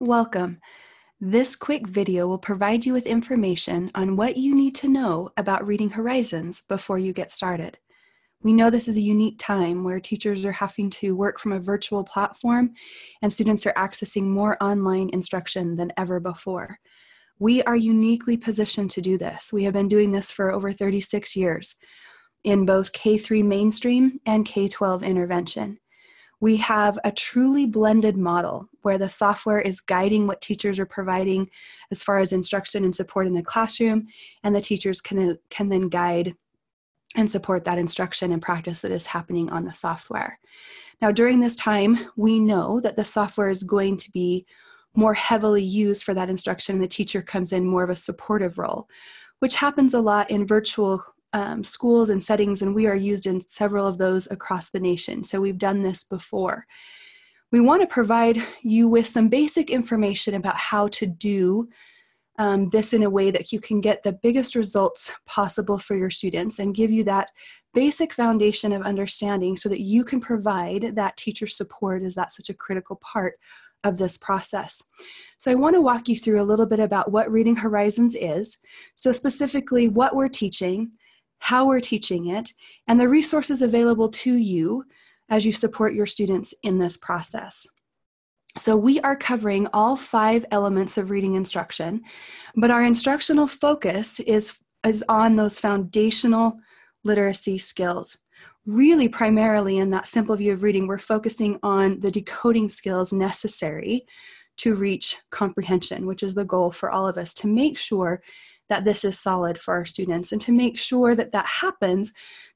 Welcome. This quick video will provide you with information on what you need to know about reading horizons before you get started. We know this is a unique time where teachers are having to work from a virtual platform and students are accessing more online instruction than ever before. We are uniquely positioned to do this. We have been doing this for over 36 years in both K 3 mainstream and K 12 intervention we have a truly blended model where the software is guiding what teachers are providing as far as instruction and support in the classroom, and the teachers can, uh, can then guide and support that instruction and practice that is happening on the software. Now, during this time, we know that the software is going to be more heavily used for that instruction, and the teacher comes in more of a supportive role, which happens a lot in virtual um, schools and settings, and we are used in several of those across the nation. So we've done this before. We want to provide you with some basic information about how to do um, this in a way that you can get the biggest results possible for your students and give you that basic foundation of understanding so that you can provide that teacher support as that's such a critical part of this process. So, I want to walk you through a little bit about what Reading Horizons is. So, specifically, what we're teaching, how we're teaching it, and the resources available to you as you support your students in this process. So, we are covering all five elements of reading instruction, but our instructional focus is, is on those foundational literacy skills. Really, primarily in that simple view of reading, we're focusing on the decoding skills necessary to reach comprehension, which is the goal for all of us to make sure that this is solid for our students. And to make sure that that happens,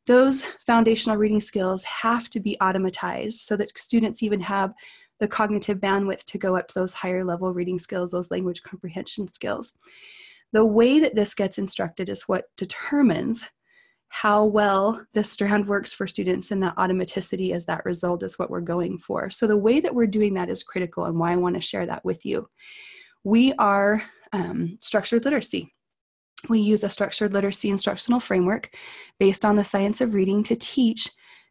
those foundational reading skills have to be automatized so that students even have the cognitive bandwidth to go up to those higher level reading skills, those language comprehension skills. The way that this gets instructed is what determines how well this strand works for students and that automaticity as that result is what we're going for. So, the way that we're doing that is critical and why I want to share that with you. We are um, structured literacy we use a structured literacy instructional framework based on the science of reading to teach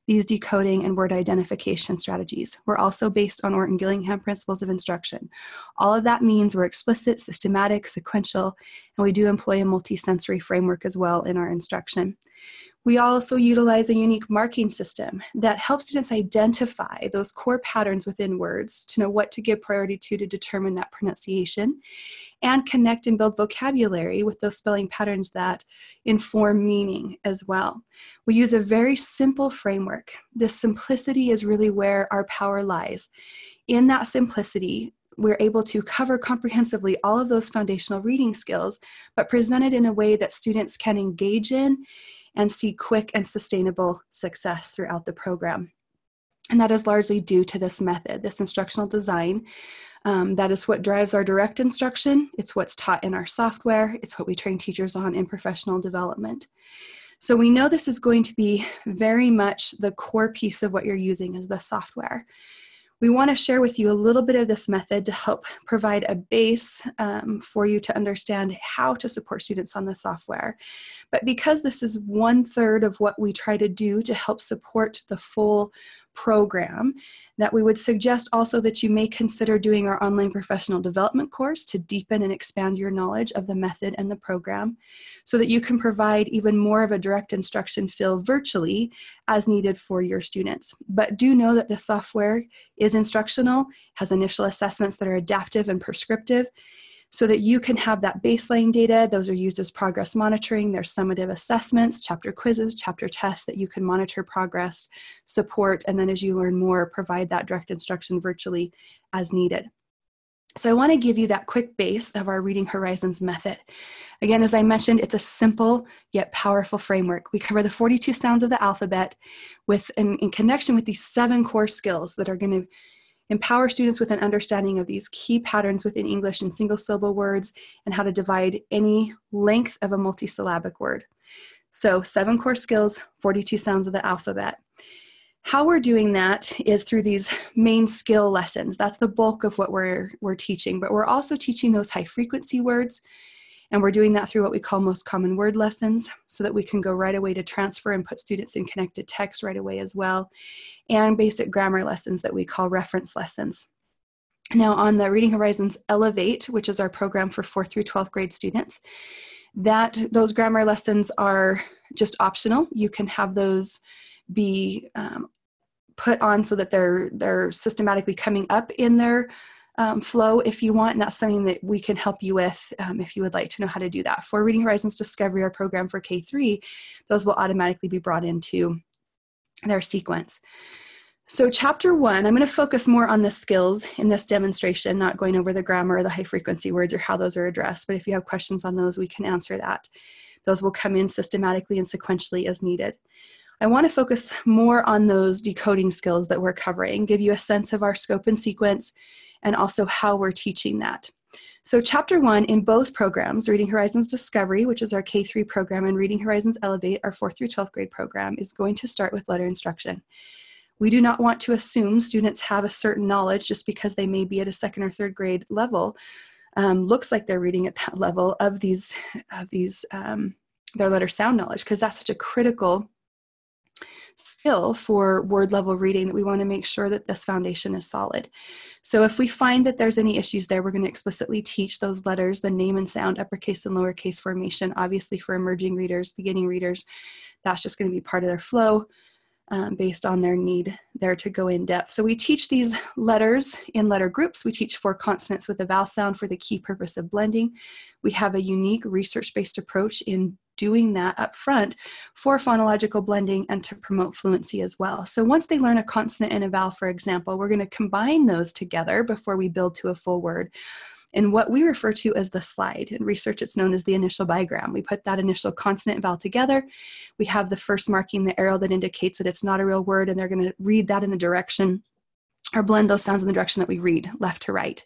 these decoding and word identification strategies. We're also based on Orton Gillingham principles of instruction. All of that means we're explicit, systematic, sequential, and we do employ a multisensory framework as well in our instruction. We also utilize a unique marking system that helps students identify those core patterns within words to know what to give priority to to determine that pronunciation and connect and build vocabulary with those spelling patterns that inform meaning as well. We use a very simple framework. This simplicity is really where our power lies. In that simplicity, we're able to cover comprehensively all of those foundational reading skills, but presented in a way that students can engage in and see quick and sustainable success throughout the program. And that is largely due to this method, this instructional design. Um, that is what drives our direct instruction. It's what's taught in our software. It's what we train teachers on in professional development. So we know this is going to be very much the core piece of what you're using is the software we want to share with you a little bit of this method to help provide a base um, for you to understand how to support students on the software. But because this is one third of what we try to do to help support the full program that we would suggest also that you may consider doing our online professional development course to deepen and expand your knowledge of the method and the program so that you can provide even more of a direct instruction feel virtually as needed for your students. But do know that the software is instructional, has initial assessments that are adaptive and prescriptive, so that you can have that baseline data. Those are used as progress monitoring. There's summative assessments, chapter quizzes, chapter tests that you can monitor progress, support, and then as you learn more, provide that direct instruction virtually as needed. So I want to give you that quick base of our Reading Horizons method. Again, as I mentioned, it's a simple yet powerful framework. We cover the 42 sounds of the alphabet with in, in connection with these seven core skills that are going to empower students with an understanding of these key patterns within English and single syllable words and how to divide any length of a multisyllabic word. So, seven core skills, 42 sounds of the alphabet. How we're doing that is through these main skill lessons. That's the bulk of what we're, we're teaching, but we're also teaching those high frequency words and we're doing that through what we call most common word lessons so that we can go right away to transfer and put students in connected text right away as well, and basic grammar lessons that we call reference lessons. Now, on the Reading Horizons Elevate, which is our program for 4th through 12th grade students, that those grammar lessons are just optional. You can have those be um, put on so that they're they're systematically coming up in their um, flow if you want. And that's something that we can help you with um, if you would like to know how to do that. For Reading Horizons Discovery, our program for K3, those will automatically be brought into their sequence. So, chapter one, I'm going to focus more on the skills in this demonstration, not going over the grammar or the high frequency words or how those are addressed. But if you have questions on those, we can answer that. Those will come in systematically and sequentially as needed. I want to focus more on those decoding skills that we're covering, give you a sense of our scope and sequence, and also how we're teaching that. So, Chapter 1 in both programs, Reading Horizons Discovery, which is our K 3 program, and Reading Horizons Elevate, our 4th through 12th grade program, is going to start with letter instruction. We do not want to assume students have a certain knowledge just because they may be at a second or third grade level. Um, looks like they're reading at that level of these of these um, their letter sound knowledge because that's such a critical skill for word level reading that we want to make sure that this foundation is solid. So if we find that there's any issues there, we're going to explicitly teach those letters, the name and sound, uppercase and lowercase formation, obviously for emerging readers, beginning readers. That's just going to be part of their flow. Um, based on their need there to go in depth. So we teach these letters in letter groups. We teach four consonants with a vowel sound for the key purpose of blending. We have a unique research-based approach in doing that up front for phonological blending and to promote fluency as well. So once they learn a consonant and a vowel, for example, we're going to combine those together before we build to a full word in what we refer to as the slide. In research, it's known as the initial bigram. We put that initial consonant and vowel together. We have the first marking, the arrow that indicates that it's not a real word, and they're going to read that in the direction or blend those sounds in the direction that we read, left to right.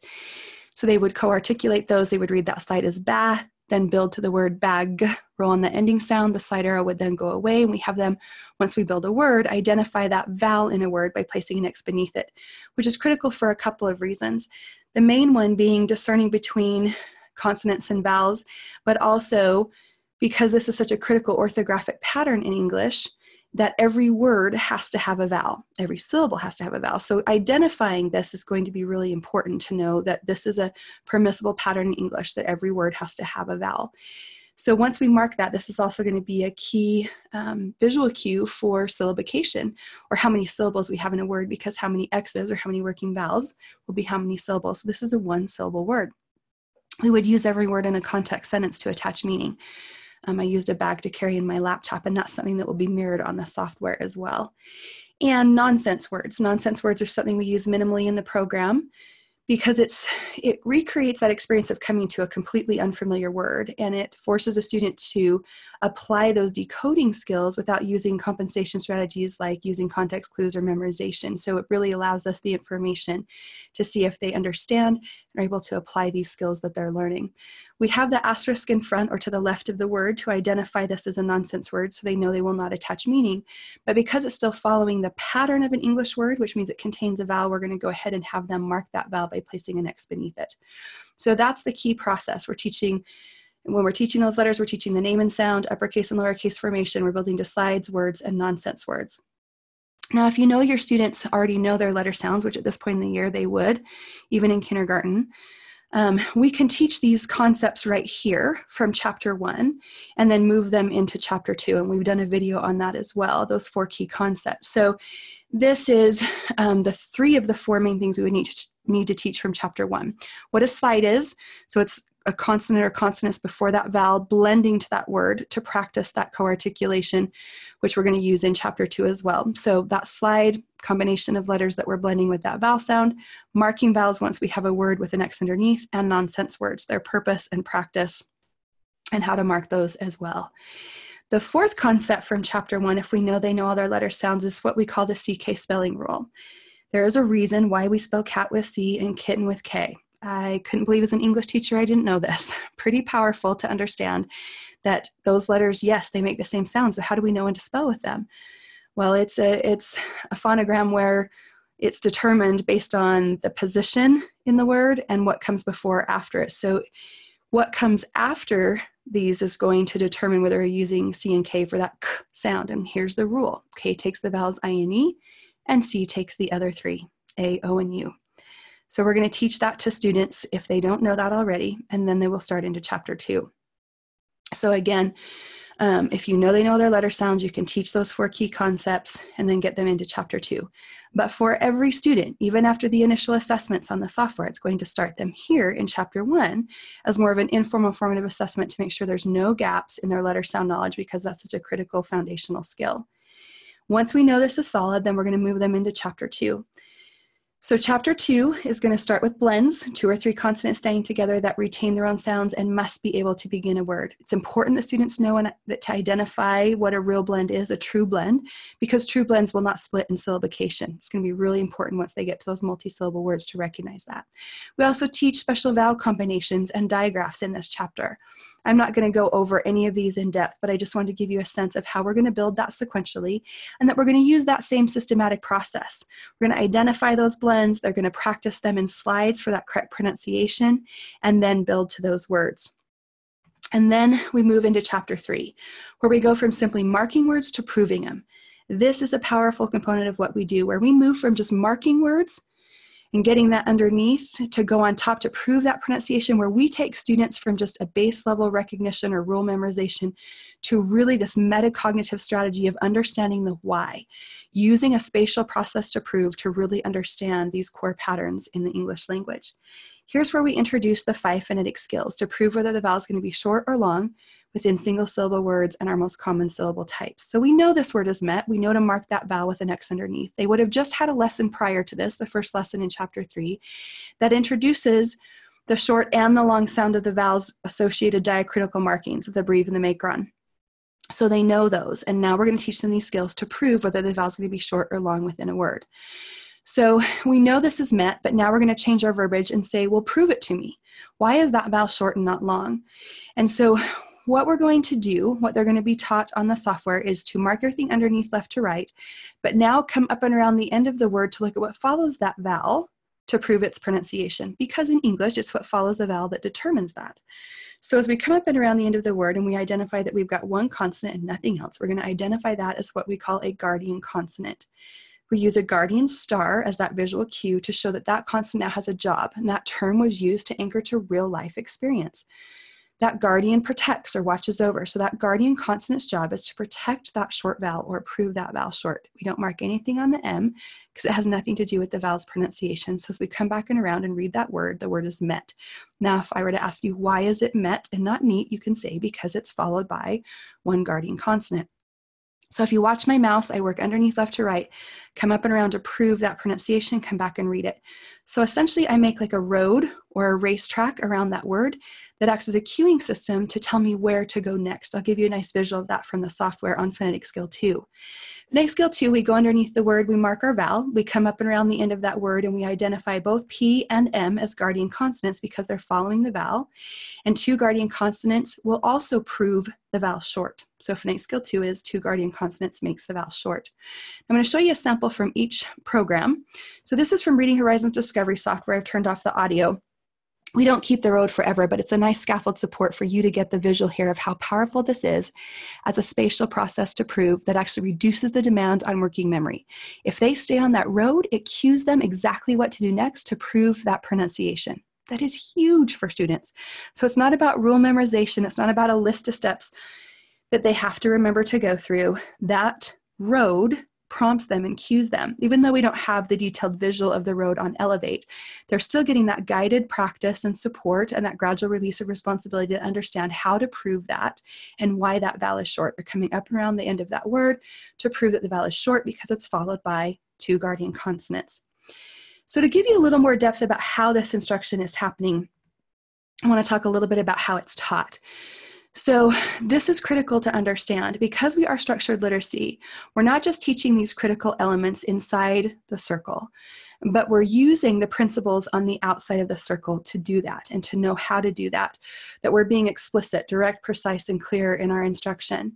So they would co articulate those. They would read that slide as ba, then build to the word bag, roll on the ending sound, the slide arrow would then go away, and we have them, once we build a word, identify that vowel in a word by placing an X beneath it, which is critical for a couple of reasons. The main one being discerning between consonants and vowels, but also because this is such a critical orthographic pattern in English, that every word has to have a vowel, every syllable has to have a vowel. So identifying this is going to be really important to know that this is a permissible pattern in English, that every word has to have a vowel. So once we mark that, this is also going to be a key um, visual cue for syllabication, or how many syllables we have in a word, because how many X's or how many working vowels will be how many syllables. So this is a one syllable word. We would use every word in a context sentence to attach meaning. Um, I used a bag to carry in my laptop, and that's something that will be mirrored on the software as well. And nonsense words. Nonsense words are something we use minimally in the program because it's it recreates that experience of coming to a completely unfamiliar word and it forces a student to apply those decoding skills without using compensation strategies like using context clues or memorization so it really allows us the information to see if they understand and are able to apply these skills that they're learning. We have the asterisk in front or to the left of the word to identify this as a nonsense word so they know they will not attach meaning. But because it's still following the pattern of an English word, which means it contains a vowel, we're going to go ahead and have them mark that vowel by placing an X beneath it. So that's the key process. We're teaching when we're teaching those letters, we're teaching the name and sound, uppercase and lowercase formation. We're building to slides, words, and nonsense words. Now, if you know your students already know their letter sounds, which at this point in the year they would, even in kindergarten, um, we can teach these concepts right here from chapter one and then move them into chapter two. And we've done a video on that as well, those four key concepts. So, this is um, the three of the four main things we would need to, need to teach from chapter one what a slide is. So, it's a consonant or consonants before that vowel, blending to that word to practice that co-articulation, which we're going to use in chapter two as well. So that slide combination of letters that we're blending with that vowel sound, marking vowels once we have a word with an X underneath, and nonsense words, their purpose and practice, and how to mark those as well. The fourth concept from chapter one, if we know they know all their letter sounds, is what we call the CK spelling rule. There is a reason why we spell cat with C and kitten with K. I couldn't believe as an English teacher I didn't know this. Pretty powerful to understand that those letters, yes, they make the same sound. So how do we know when to spell with them? Well, it's a it's a phonogram where it's determined based on the position in the word and what comes before after it. So what comes after these is going to determine whether you're using C and K for that k sound. And here's the rule K takes the vowels I and E, and C takes the other three, A, O, and U. So we're going to teach that to students if they don't know that already, and then they will start into chapter two. So again, um, if you know they know their letter sounds, you can teach those four key concepts and then get them into chapter two. But for every student, even after the initial assessments on the software, it's going to start them here in chapter one as more of an informal formative assessment to make sure there's no gaps in their letter sound knowledge because that's such a critical foundational skill. Once we know this is solid, then we're going to move them into chapter two. So chapter two is going to start with blends, two or three consonants staying together that retain their own sounds and must be able to begin a word. It's important that students know and that to identify what a real blend is, a true blend, because true blends will not split in syllabication. It's going to be really important once they get to those multisyllable words to recognize that. We also teach special vowel combinations and digraphs in this chapter. I'm not going to go over any of these in depth, but I just wanted to give you a sense of how we're going to build that sequentially and that we're going to use that same systematic process. We're going to identify those blends, they're going to practice them in slides for that correct pronunciation, and then build to those words. And then we move into chapter three, where we go from simply marking words to proving them. This is a powerful component of what we do, where we move from just marking words and getting that underneath to go on top to prove that pronunciation, where we take students from just a base level recognition or rule memorization to really this metacognitive strategy of understanding the why, using a spatial process to prove to really understand these core patterns in the English language. Here's where we introduce the five phonetic skills to prove whether the vowel is going to be short or long within single syllable words and our most common syllable types. So we know this word is met. We know to mark that vowel with an X underneath. They would have just had a lesson prior to this, the first lesson in chapter three, that introduces the short and the long sound of the vowels associated diacritical markings of the breve and the macron. So they know those, and now we're going to teach them these skills to prove whether the vowel is going to be short or long within a word. So we know this is met, but now we're going to change our verbiage and say, well, prove it to me. Why is that vowel short and not long? And so what we're going to do, what they're going to be taught on the software is to mark everything underneath left to right, but now come up and around the end of the word to look at what follows that vowel to prove its pronunciation because in English it's what follows the vowel that determines that. So as we come up and around the end of the word and we identify that we've got one consonant and nothing else, we're going to identify that as what we call a guardian consonant. We use a guardian star as that visual cue to show that that constant now has a job, and that term was used to anchor to real life experience. That guardian protects or watches over. So that guardian consonant's job is to protect that short vowel or prove that vowel short. We don't mark anything on the M because it has nothing to do with the vowel's pronunciation. So as we come back and around and read that word, the word is met. Now, if I were to ask you, why is it met and not neat? You can say because it's followed by one guardian consonant. So if you watch my mouse, I work underneath left to right, come up and around to prove that pronunciation, come back and read it. So essentially, I make like a road or a racetrack around that word that acts as a queuing system to tell me where to go next. I'll give you a nice visual of that from the software on Phonetic Skill 2. Phonetic Skill 2, we go underneath the word, we mark our vowel, we come up and around the end of that word, and we identify both P and M as guardian consonants because they're following the vowel. And two guardian consonants will also prove the vowel short. So Phonetic Skill 2 is two guardian consonants makes the vowel short. I'm going to show you a sample from each program. So this is from Reading Horizons Discovery every software. I've turned off the audio. We don't keep the road forever, but it's a nice scaffold support for you to get the visual here of how powerful this is as a spatial process to prove that actually reduces the demand on working memory. If they stay on that road, it cues them exactly what to do next to prove that pronunciation. That is huge for students. So it's not about rule memorization, it's not about a list of steps that they have to remember to go through. That road prompts them and cues them. Even though we don't have the detailed visual of the road on Elevate, they're still getting that guided practice and support and that gradual release of responsibility to understand how to prove that and why that vowel is short, or coming up around the end of that word to prove that the vowel is short because it's followed by two guardian consonants. So, to give you a little more depth about how this instruction is happening, I want to talk a little bit about how it's taught. So, this is critical to understand because we are structured literacy, we're not just teaching these critical elements inside the circle but we're using the principles on the outside of the circle to do that and to know how to do that that we're being explicit direct precise and clear in our instruction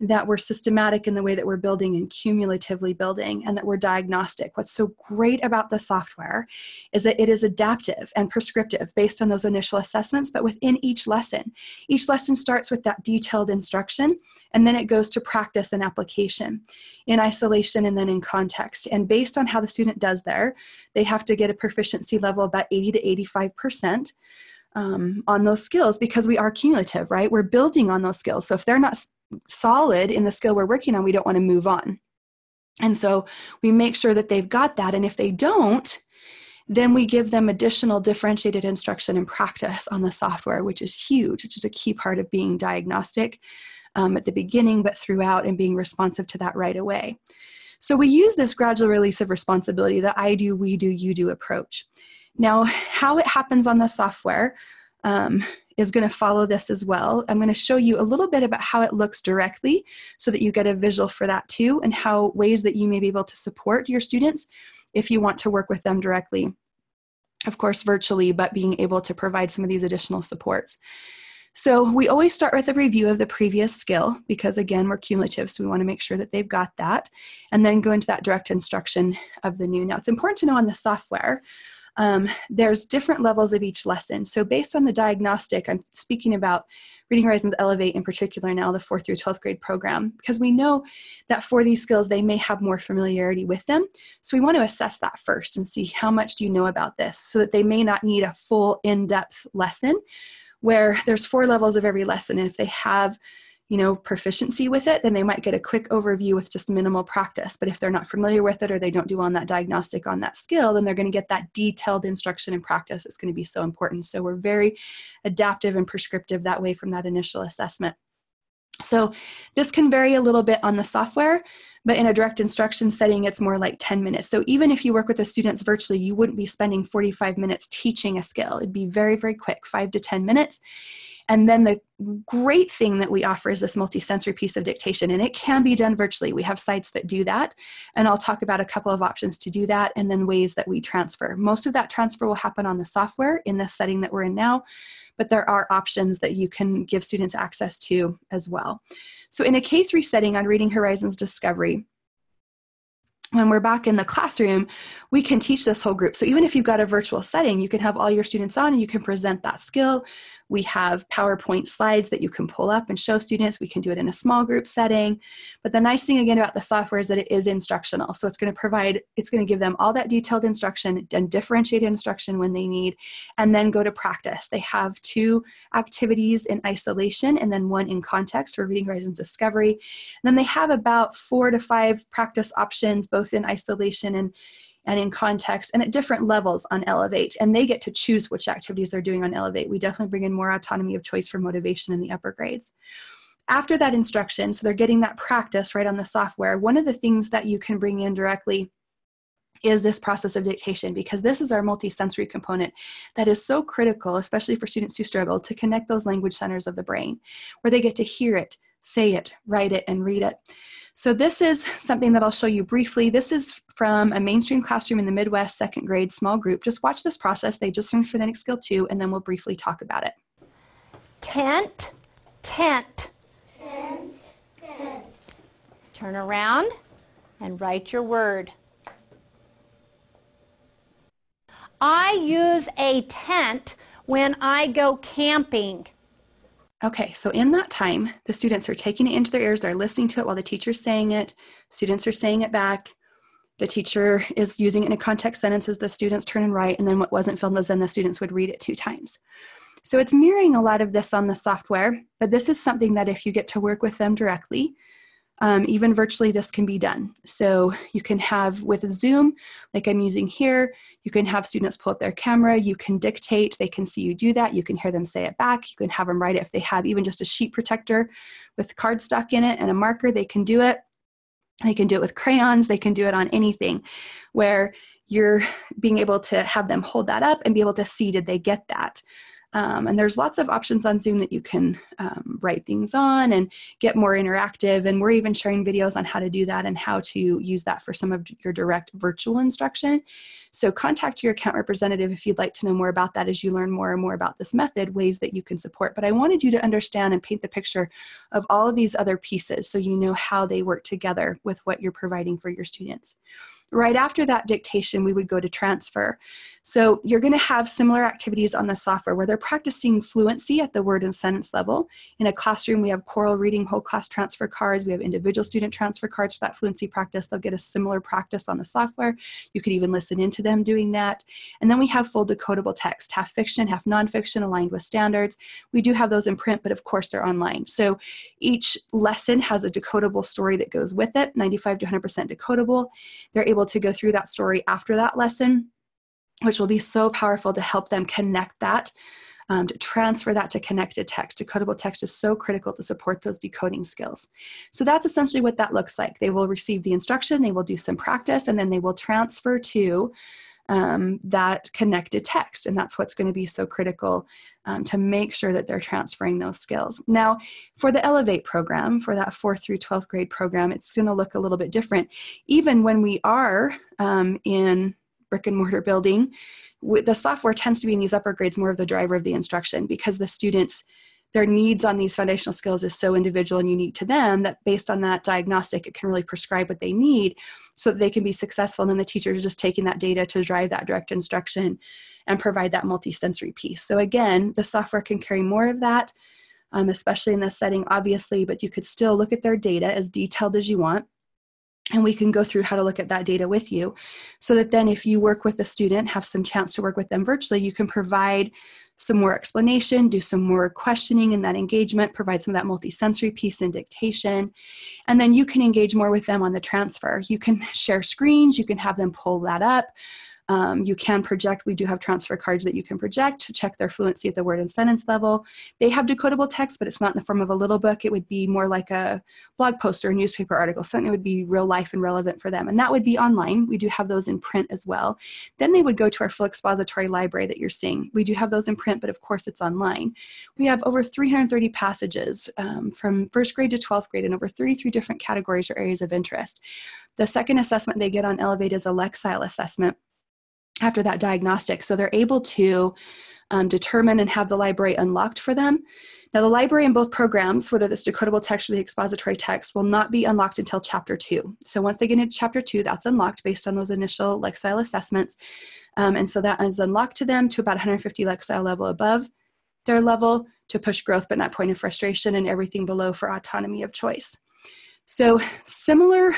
that we're systematic in the way that we're building and cumulatively building and that we're diagnostic what's so great about the software is that it is adaptive and prescriptive based on those initial assessments but within each lesson each lesson starts with that detailed instruction and then it goes to practice and application in isolation and then in context and based on how the student does there they have to get a proficiency level about 80 to 85%. Um, on those skills because we are cumulative, right? We're building on those skills. So if they're not solid in the skill we're working on, we don't want to move on. And so we make sure that they've got that. And if they don't, then we give them additional differentiated instruction and practice on the software, which is huge, which is a key part of being diagnostic um, at the beginning, but throughout and being responsive to that right away. So we use this gradual release of responsibility, the I do, we do, you do approach. Now, how it happens on the software um, is going to follow this as well. I'm going to show you a little bit about how it looks directly so that you get a visual for that too, and how ways that you may be able to support your students if you want to work with them directly. Of course, virtually, but being able to provide some of these additional supports. So we always start with a review of the previous skill because, again, we're cumulative, so we want to make sure that they've got that, and then go into that direct instruction of the new. Now, it's important to know on the software. Um, there's different levels of each lesson. So, based on the diagnostic, I'm speaking about Reading Horizons Elevate in particular now, the 4th through 12th grade program, because we know that for these skills, they may have more familiarity with them. So, we want to assess that first and see how much do you know about this so that they may not need a full in depth lesson where there's four levels of every lesson. And if they have, you know, proficiency with it, then they might get a quick overview with just minimal practice. But if they're not familiar with it or they don't do on that diagnostic on that skill, then they're going to get that detailed instruction and practice. It's going to be so important. So we're very adaptive and prescriptive that way from that initial assessment. So this can vary a little bit on the software, but in a direct instruction setting, it's more like 10 minutes. So even if you work with the students virtually, you wouldn't be spending 45 minutes teaching a skill. It'd be very, very quick, five to 10 minutes. And then the great thing that we offer is this multisensory piece of dictation, and it can be done virtually. We have sites that do that, and I'll talk about a couple of options to do that and then ways that we transfer. Most of that transfer will happen on the software in the setting that we're in now, but there are options that you can give students access to as well. So, in a K 3 setting on Reading Horizons Discovery, when we're back in the classroom, we can teach this whole group. So even if you've got a virtual setting, you can have all your students on and you can present that skill. We have PowerPoint slides that you can pull up and show students. We can do it in a small group setting. But the nice thing again about the software is that it is instructional. So it's going to provide, it's going to give them all that detailed instruction and differentiated instruction when they need, and then go to practice. They have two activities in isolation and then one in context for Reading Horizons Discovery. And then they have about four to five practice options, both in isolation and and in context and at different levels on Elevate. And they get to choose which activities they're doing on Elevate. We definitely bring in more autonomy of choice for motivation in the upper grades. After that instruction, so they're getting that practice right on the software, one of the things that you can bring in directly is this process of dictation because this is our multisensory component that is so critical, especially for students who struggle, to connect those language centers of the brain where they get to hear it, say it, write it, and read it. So this is something that I'll show you briefly. This is from a mainstream classroom in the Midwest, second grade, small group. Just watch this process. They just learned Phonetic Skill 2, and then we'll briefly talk about it. Tent, tent. Tent, tent. Turn around and write your word. I use a tent when I go camping. Okay, so in that time, the students are taking it into their ears, they're listening to it while the teacher's saying it, students are saying it back, the teacher is using it in a context sentences, the students turn and write, and then what wasn't filmed is then the students would read it two times. So it's mirroring a lot of this on the software, but this is something that if you get to work with them directly, um, even virtually, this can be done. So you can have with Zoom, like I'm using here, you can have students pull up their camera, you can dictate, they can see you do that, you can hear them say it back, you can have them write it if they have even just a sheet protector with cardstock in it and a marker, they can do it. They can do it with crayons, they can do it on anything where you're being able to have them hold that up and be able to see did they get that. Um, and there's lots of options on Zoom that you can um, write things on and get more interactive. And we're even sharing videos on how to do that and how to use that for some of your direct virtual instruction. So contact your account representative if you'd like to know more about that as you learn more and more about this method, ways that you can support. But I wanted you to understand and paint the picture of all of these other pieces so you know how they work together with what you're providing for your students. Right after that dictation, we would go to transfer. So you're going to have similar activities on the software where they're practicing fluency at the word and sentence level. In a classroom, we have choral reading, whole class transfer cards. We have individual student transfer cards for that fluency practice. They'll get a similar practice on the software. You could even listen into them doing that. And then we have full decodable text, half fiction, half nonfiction, aligned with standards. We do have those in print, but of course they're online. So each lesson has a decodable story that goes with it, 95 to 100% decodable. They're able able to go through that story after that lesson, which will be so powerful to help them connect that, um, to transfer that to connected text. Decodable text is so critical to support those decoding skills. So that's essentially what that looks like. They will receive the instruction, they will do some practice, and then they will transfer to um, that connected text. And that's what's going to be so critical um, to make sure that they're transferring those skills. Now, for the Elevate program, for that 4th through 12th grade program, it's going to look a little bit different. Even when we are um, in brick and mortar building, the software tends to be in these upper grades more of the driver of the instruction because the students their needs on these foundational skills is so individual and unique to them that based on that diagnostic, it can really prescribe what they need so that they can be successful. And then the teachers are just taking that data to drive that direct instruction and provide that multi-sensory piece. So again, the software can carry more of that, um, especially in this setting, obviously, but you could still look at their data as detailed as you want and we can go through how to look at that data with you so that then if you work with a student have some chance to work with them virtually you can provide some more explanation, do some more questioning in that engagement, provide some of that multisensory piece in dictation. And then you can engage more with them on the transfer. You can share screens, you can have them pull that up. Um, you can project, we do have transfer cards that you can project to check their fluency at the word and sentence level. They have decodable text, but it's not in the form of a little book. It would be more like a blog post or a newspaper article, something that would be real life and relevant for them. And that would be online. We do have those in print as well. Then they would go to our full expository library that you're seeing. We do have those in print, but of course it's online. We have over 330 passages um, from first grade to 12th grade in over 33 different categories or areas of interest. The second assessment they get on Elevate is a Lexile assessment after that diagnostic. So they're able to um, determine and have the library unlocked for them. Now, the library in both programs, whether this decodable text or the expository text, will not be unlocked until Chapter 2. So once they get into Chapter 2, that's unlocked based on those initial Lexile assessments. Um, and so that is unlocked to them to about 150 Lexile level above their level to push growth but not point of frustration and everything below for autonomy of choice. So similar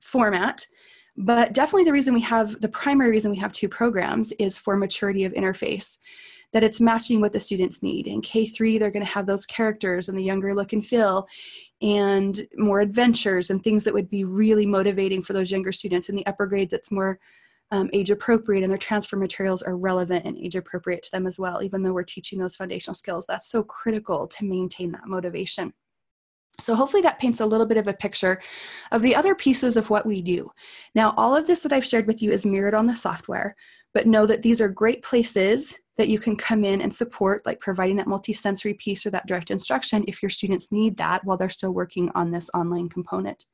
format but definitely the reason we have the primary reason we have two programs is for maturity of interface, that it's matching what the students need. In K3, they're going to have those characters and the younger look and feel and more adventures and things that would be really motivating for those younger students. In the upper grades, it's more um, age appropriate and their transfer materials are relevant and age appropriate to them as well. Even though we're teaching those foundational skills, that's so critical to maintain that motivation. So, hopefully, that paints a little bit of a picture of the other pieces of what we do. Now, all of this that I've shared with you is mirrored on the software, but know that these are great places that you can come in and support, like providing that multisensory piece or that direct instruction if your students need that while they're still working on this online component.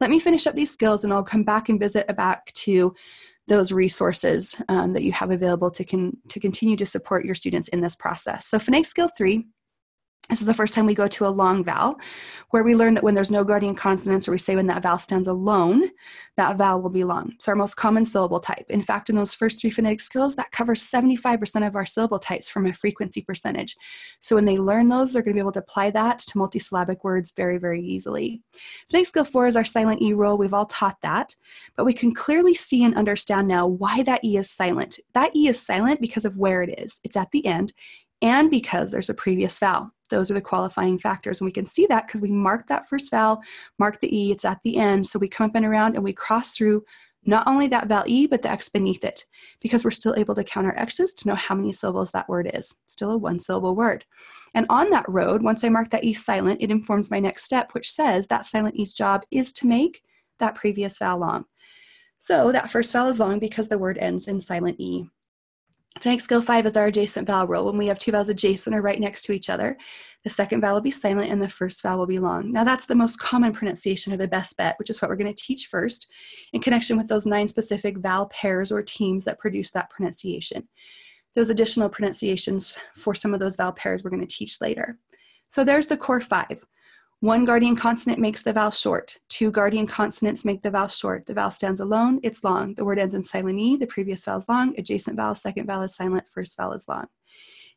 Let me finish up these skills and I'll come back and visit back to those resources um, that you have available to, con- to continue to support your students in this process. So, FNAG Skill 3 this is the first time we go to a long vowel, where we learn that when there's no guardian consonants, or we say when that vowel stands alone, that vowel will be long. It's our most common syllable type. In fact, in those first three phonetic skills, that covers 75% of our syllable types from a frequency percentage. So when they learn those, they're going to be able to apply that to multisyllabic words very, very easily. Phonetic skill four is our silent E rule. We've all taught that, but we can clearly see and understand now why that E is silent. That E is silent because of where it is. It's at the end and because there's a previous vowel. Those are the qualifying factors. And we can see that because we mark that first vowel, mark the E, it's at the end. So we come up and around and we cross through not only that vowel E, but the X beneath it, because we're still able to count our X's to know how many syllables that word is. Still a one syllable word. And on that road, once I mark that E silent, it informs my next step, which says that silent E's job is to make that previous vowel long. So that first vowel is long because the word ends in silent E. Phonics skill five is our adjacent vowel rule. When we have two vowels adjacent or right next to each other, the second vowel will be silent and the first vowel will be long. Now that's the most common pronunciation or the best bet, which is what we're gonna teach first in connection with those nine specific vowel pairs or teams that produce that pronunciation. Those additional pronunciations for some of those vowel pairs we're gonna teach later. So there's the core five. One guardian consonant makes the vowel short. Two guardian consonants make the vowel short. The vowel stands alone, it's long. The word ends in silent E, the previous vowel is long, adjacent vowel, second vowel is silent, first vowel is long.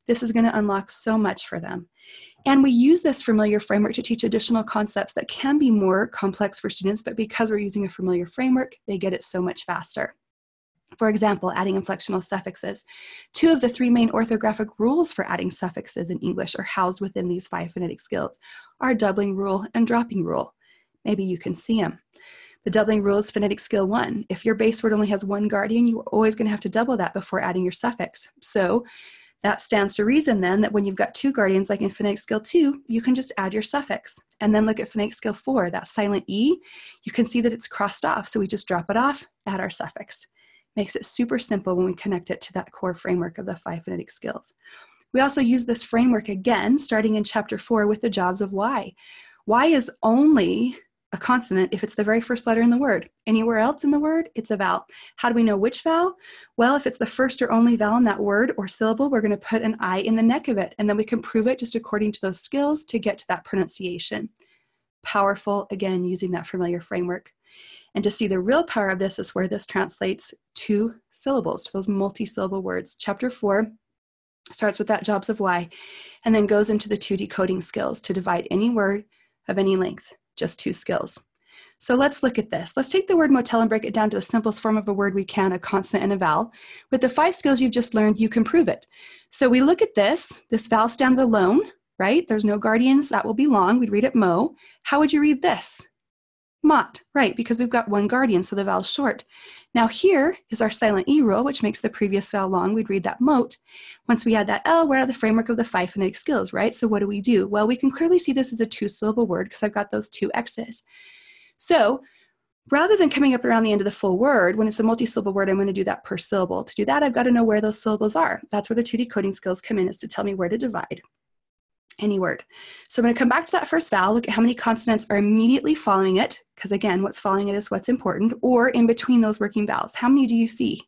This is going to unlock so much for them. And we use this familiar framework to teach additional concepts that can be more complex for students, but because we're using a familiar framework, they get it so much faster. For example, adding inflectional suffixes. Two of the three main orthographic rules for adding suffixes in English are housed within these five phonetic skills, our doubling rule and dropping rule. Maybe you can see them. The doubling rule is phonetic skill one. If your base word only has one guardian, you're always going to have to double that before adding your suffix. So that stands to reason then that when you've got two guardians, like in phonetic skill two, you can just add your suffix. And then look at phonetic skill four, that silent E, you can see that it's crossed off. So we just drop it off, add our suffix makes it super simple when we connect it to that core framework of the five phonetic skills. We also use this framework again, starting in chapter four, with the jobs of why. Why is only a consonant if it's the very first letter in the word. Anywhere else in the word, it's a vowel. How do we know which vowel? Well, if it's the first or only vowel in that word or syllable, we're going to put an I in the neck of it, and then we can prove it just according to those skills to get to that pronunciation. Powerful, again, using that familiar framework. And to see the real power of this is where this translates to syllables, to those multi syllable words. Chapter four starts with that jobs of why and then goes into the two decoding skills to divide any word of any length, just two skills. So let's look at this. Let's take the word motel and break it down to the simplest form of a word we can, a consonant and a vowel. With the five skills you've just learned, you can prove it. So we look at this. This vowel stands alone, right? There's no guardians. That will be long. We'd read it mo. How would you read this? Mott, right, because we've got one guardian, so the vowel's short. Now here is our silent E rule, which makes the previous vowel long. We'd read that moat. Once we add that L, we're out of the framework of the five phonetic skills, right? So what do we do? Well, we can clearly see this as a two-syllable word because I've got those two X's. So rather than coming up around the end of the full word, when it's a multi-syllable word, I'm going to do that per syllable. To do that, I've got to know where those syllables are. That's where the two decoding skills come in, is to tell me where to divide any word. So I'm going to come back to that first vowel, look at how many consonants are immediately following it, because again, what's following it is what's important, or in between those working vowels. How many do you see?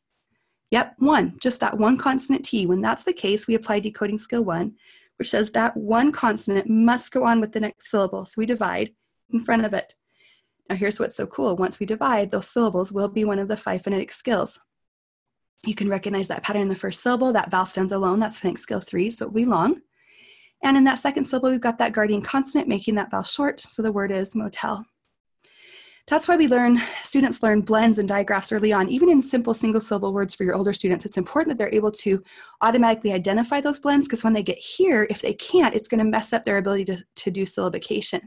Yep, one, just that one consonant T. When that's the case, we apply decoding skill one, which says that one consonant must go on with the next syllable. So we divide in front of it. Now here's what's so cool. Once we divide, those syllables will be one of the five phonetic skills. You can recognize that pattern in the first syllable. That vowel stands alone. That's phonetic skill three, so it will be long. And in that second syllable, we've got that guardian consonant making that vowel short, so the word is motel. That's why we learn, students learn blends and digraphs early on, even in simple single syllable words for your older students. It's important that they're able to automatically identify those blends because when they get here, if they can't, it's going to mess up their ability to, to do syllabication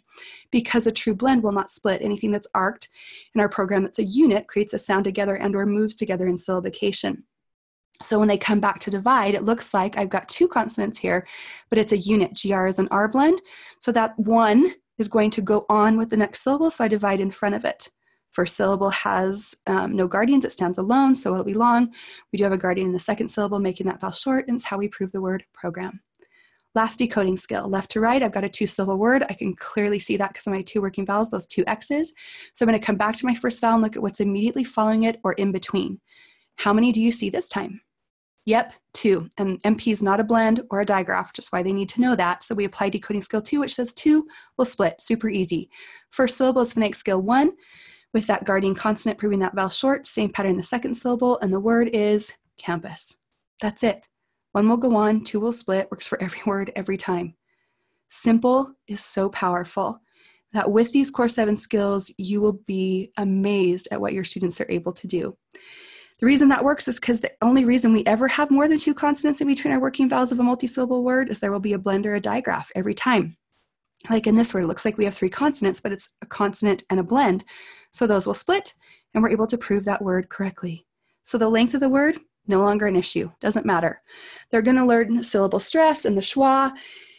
because a true blend will not split. Anything that's arced in our program that's a unit creates a sound together and or moves together in syllabication. So when they come back to divide, it looks like I've got two consonants here, but it's a unit. GR is an R blend. So that one is going to go on with the next syllable, so I divide in front of it. First syllable has um, no guardians, it stands alone, so it'll be long. We do have a guardian in the second syllable, making that vowel short, and it's how we prove the word program. Last decoding skill, left to right, I've got a two syllable word. I can clearly see that because of my two working vowels, those two X's. So I'm gonna come back to my first vowel and look at what's immediately following it or in between. How many do you see this time? Yep, two. And MP is not a blend or a digraph, just why they need to know that. So we apply decoding skill two, which says two will split, super easy. First syllable is phonetic skill one, with that guardian consonant proving that vowel short, same pattern the second syllable, and the word is campus. That's it. One will go on, two will split, works for every word, every time. Simple is so powerful that with these Core 7 skills, you will be amazed at what your students are able to do. The reason that works is because the only reason we ever have more than two consonants in between our working vowels of a multisyllable word is there will be a blend or a digraph every time. Like in this word, it looks like we have three consonants, but it's a consonant and a blend. So those will split, and we're able to prove that word correctly. So the length of the word, no longer an issue, doesn't matter. They're gonna learn syllable stress and the schwa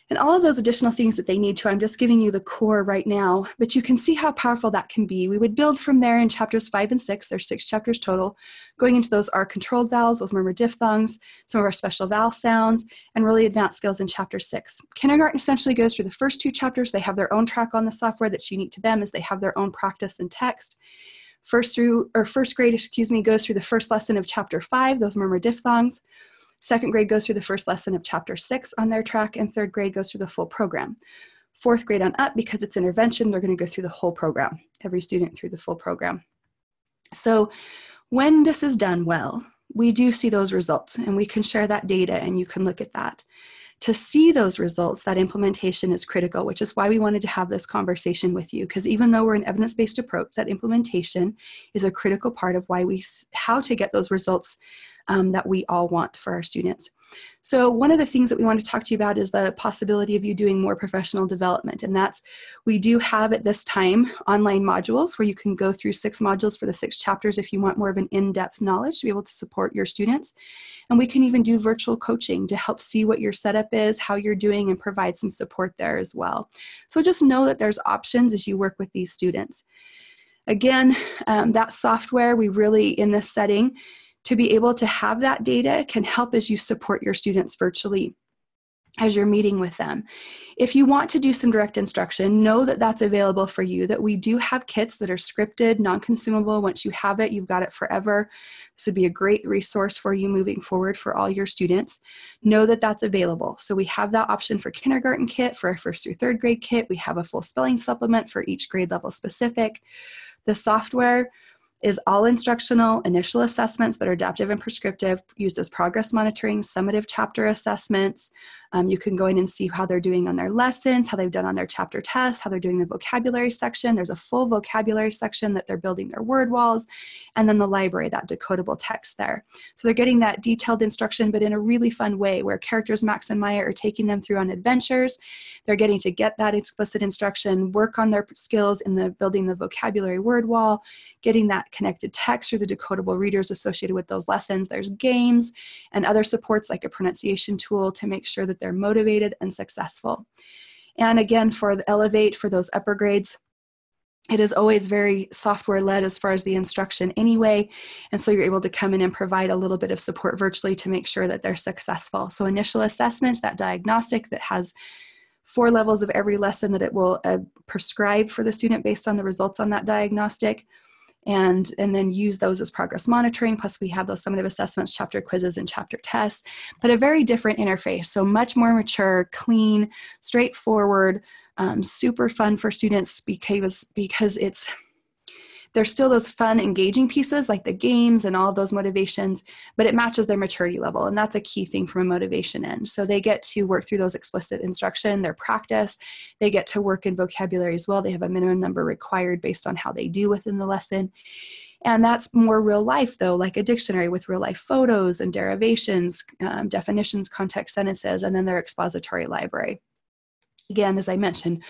and all of those additional things that they need to. I'm just giving you the core right now, but you can see how powerful that can be. We would build from there in chapters five and six, there's six chapters total. Going into those are controlled vowels, those murmur diphthongs, some of our special vowel sounds, and really advanced skills in chapter six. Kindergarten essentially goes through the first two chapters. They have their own track on the software that's unique to them as they have their own practice and text first through or first grade excuse me goes through the first lesson of chapter five those murmur diphthongs Second grade goes through the first lesson of chapter six on their track, and third grade goes through the full program. Fourth grade on up, because it's intervention, they're going to go through the whole program, every student through the full program. So when this is done well, we do see those results, and we can share that data, and you can look at that to see those results, that implementation is critical, which is why we wanted to have this conversation with you. Because even though we're an evidence based approach, that implementation is a critical part of why we, how to get those results um, that we all want for our students. So, one of the things that we want to talk to you about is the possibility of you doing more professional development. And that's, we do have at this time online modules where you can go through six modules for the six chapters if you want more of an in depth knowledge to be able to support your students. And we can even do virtual coaching to help see what your setup is, how you're doing, and provide some support there as well. So, just know that there's options as you work with these students. Again, um, that software, we really, in this setting, to be able to have that data can help as you support your students virtually as you're meeting with them. If you want to do some direct instruction, know that that's available for you, that we do have kits that are scripted, non consumable. Once you have it, you've got it forever. This would be a great resource for you moving forward for all your students. Know that that's available. So we have that option for kindergarten kit, for a first through third grade kit. We have a full spelling supplement for each grade level specific. The software, is all instructional initial assessments that are adaptive and prescriptive used as progress monitoring, summative chapter assessments, um, you can go in and see how they're doing on their lessons, how they've done on their chapter tests, how they're doing the vocabulary section. There's a full vocabulary section that they're building their word walls, and then the library, that decodable text there. So they're getting that detailed instruction, but in a really fun way where characters Max and Maya are taking them through on adventures. They're getting to get that explicit instruction, work on their skills in the building the vocabulary word wall, getting that connected text through the decodable readers associated with those lessons. There's games and other supports like a pronunciation tool to make sure that they're motivated and successful. And again, for the Elevate, for those upper grades, it is always very software led as far as the instruction anyway and so you're able to come in and provide a little bit of support virtually to make sure that they're successful so initial assessments that diagnostic that has four levels of every lesson that it will uh, prescribe for the student based on the results on that diagnostic and and then use those as progress monitoring plus we have those summative assessments chapter quizzes and chapter tests but a very different interface so much more mature clean straightforward um, super fun for students because because it's there's still those fun, engaging pieces like the games and all those motivations, but it matches their maturity level. And that's a key thing from a motivation end. So they get to work through those explicit instruction, their practice. They get to work in vocabulary as well. They have a minimum number required based on how they do within the lesson. And that's more real life, though, like a dictionary with real life photos and derivations, um, definitions, context sentences, and then their expository library. Again, as I mentioned,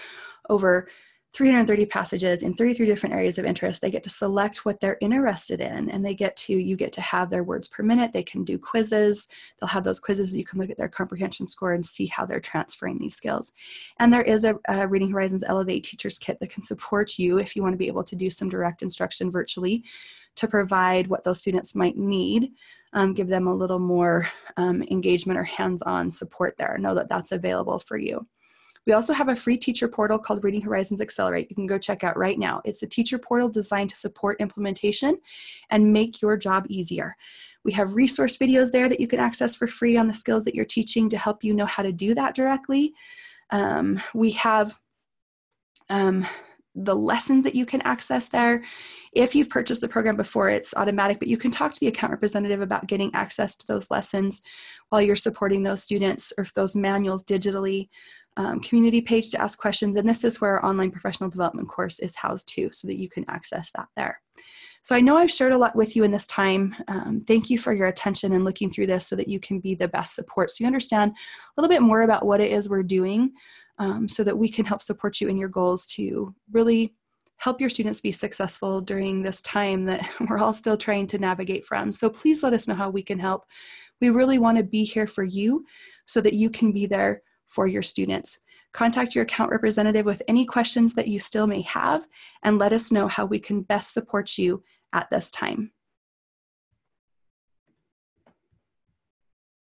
over 330 passages in 33 different areas of interest. They get to select what they're interested in and they get to, you get to have their words per minute. They can do quizzes. They'll have those quizzes. You can look at their comprehension score and see how they're transferring these skills. And there is a, a Reading Horizons Elevate Teachers Kit that can support you if you want to be able to do some direct instruction virtually to provide what those students might need. Um, give them a little more um, engagement or hands on support there. Know that that's available for you. We also have a free teacher portal called Reading Horizons Accelerate you can go check out right now. It's a teacher portal designed to support implementation and make your job easier. We have resource videos there that you can access for free on the skills that you're teaching to help you know how to do that directly. Um, we have um, the lessons that you can access there. If you've purchased the program before, it's automatic, but you can talk to the account representative about getting access to those lessons while you're supporting those students or those manuals digitally um, community page to ask questions. And this is where our online professional development course is housed too, so that you can access that there. So I know I've shared a lot with you in this time. Um, thank you for your attention and looking through this so that you can be the best support. So you understand a little bit more about what it is we're doing um, so that we can help support you in your goals to really help your students be successful during this time that we're all still trying to navigate from. So please let us know how we can help. We really want to be here for you so that you can be there for your students. Contact your account representative with any questions that you still may have and let us know how we can best support you at this time.